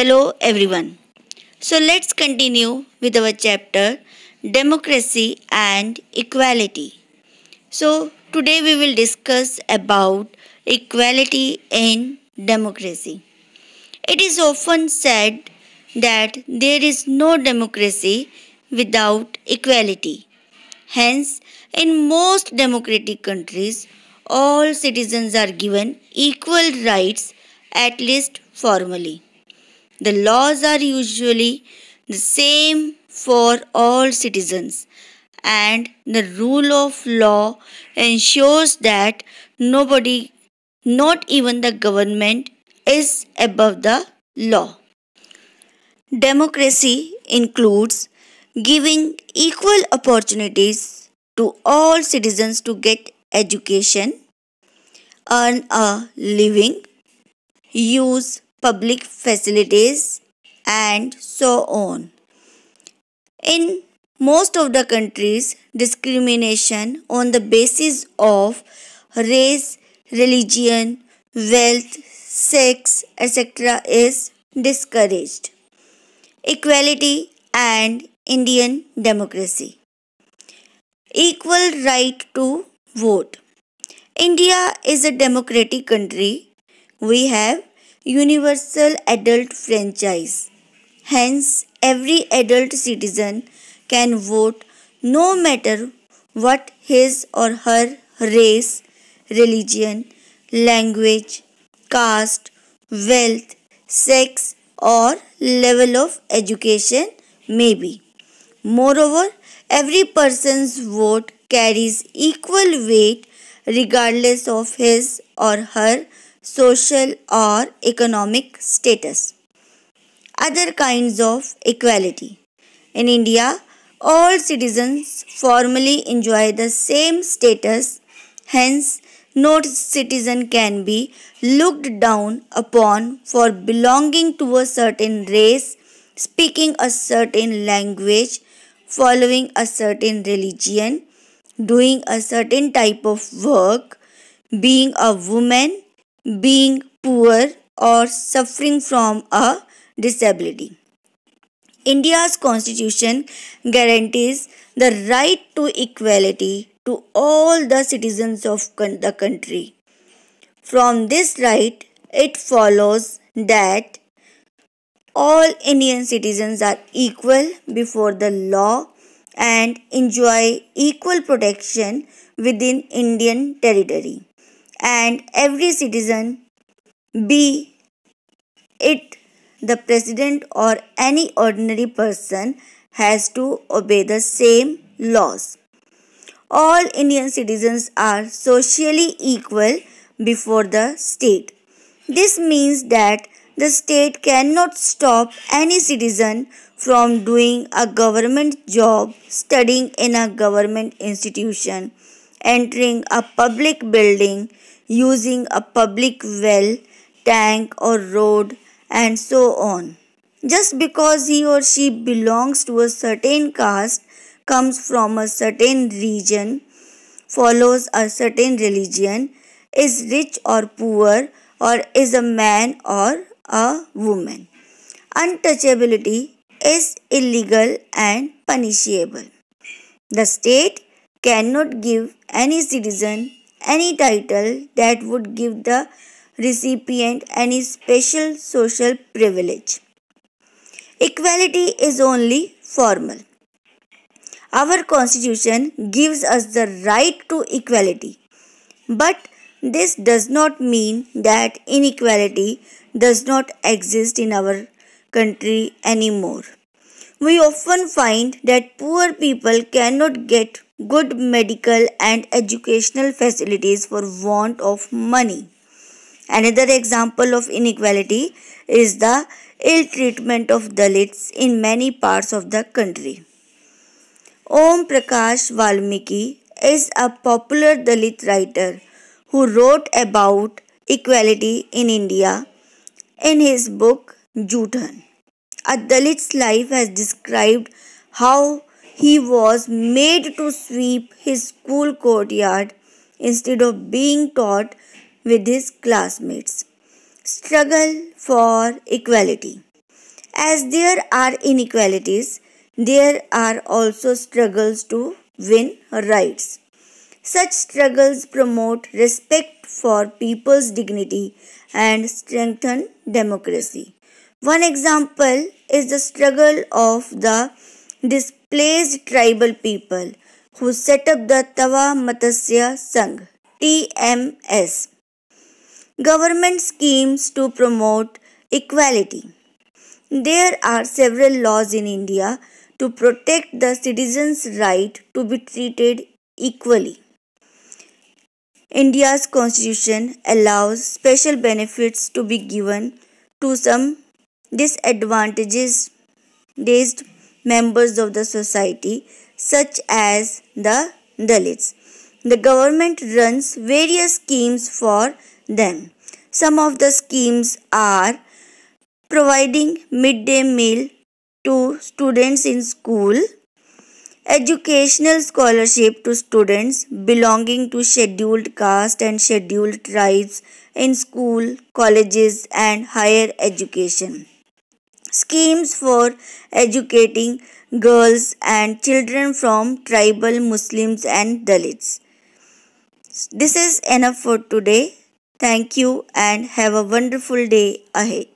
Hello everyone. So let's continue with our chapter Democracy and Equality. So today we will discuss about equality in democracy. It is often said that there is no democracy without equality. Hence, in most democratic countries, all citizens are given equal rights at least formally. The laws are usually the same for all citizens, and the rule of law ensures that nobody, not even the government, is above the law. Democracy includes giving equal opportunities to all citizens to get education, earn a living, use public facilities, and so on. In most of the countries, discrimination on the basis of race, religion, wealth, sex, etc. is discouraged. Equality and Indian democracy. Equal right to vote. India is a democratic country. We have universal adult franchise. Hence, every adult citizen can vote no matter what his or her race, religion, language, caste, wealth, sex, or level of education may be. Moreover, every person's vote carries equal weight regardless of his or her social or economic status. Other kinds of equality. In India, all citizens formally enjoy the same status, hence, no citizen can be looked down upon for belonging to a certain race, speaking a certain language, following a certain religion, doing a certain type of work, being a woman, being poor or suffering from a disability. India's constitution guarantees the right to equality to all the citizens of the country. From this right, it follows that all Indian citizens are equal before the law and enjoy equal protection within Indian territory and every citizen, be it the president or any ordinary person, has to obey the same laws. All Indian citizens are socially equal before the state. This means that the state cannot stop any citizen from doing a government job, studying in a government institution, entering a public building, using a public well, tank, or road, and so on. Just because he or she belongs to a certain caste, comes from a certain region, follows a certain religion, is rich or poor, or is a man or a woman. Untouchability is illegal and punishable. The state cannot give any citizen any title that would give the recipient any special social privilege. Equality is only formal. Our constitution gives us the right to equality, but this does not mean that inequality does not exist in our country anymore. We often find that poor people cannot get good medical and educational facilities for want of money. Another example of inequality is the ill treatment of Dalits in many parts of the country. Om Prakash Valmiki is a popular Dalit writer who wrote about equality in India in his book Juthan. A Dalit's life has described how he was made to sweep his school courtyard instead of being taught with his classmates. Struggle for equality. As there are inequalities, there are also struggles to win rights. Such struggles promote respect for people's dignity and strengthen democracy. One example is the struggle of the displaced tribal people who set up the Tawa Matasya Sangh TMS government schemes to promote equality. There are several laws in India to protect the citizens' right to be treated equally. India's constitution allows special benefits to be given to some disadvantages disadvantaged members of the society such as the Dalits. The government runs various schemes for them. Some of the schemes are providing midday meal to students in school, educational scholarship to students belonging to scheduled caste and scheduled tribes in school, colleges and higher education schemes for educating girls and children from tribal Muslims and Dalits. This is enough for today. Thank you and have a wonderful day ahead.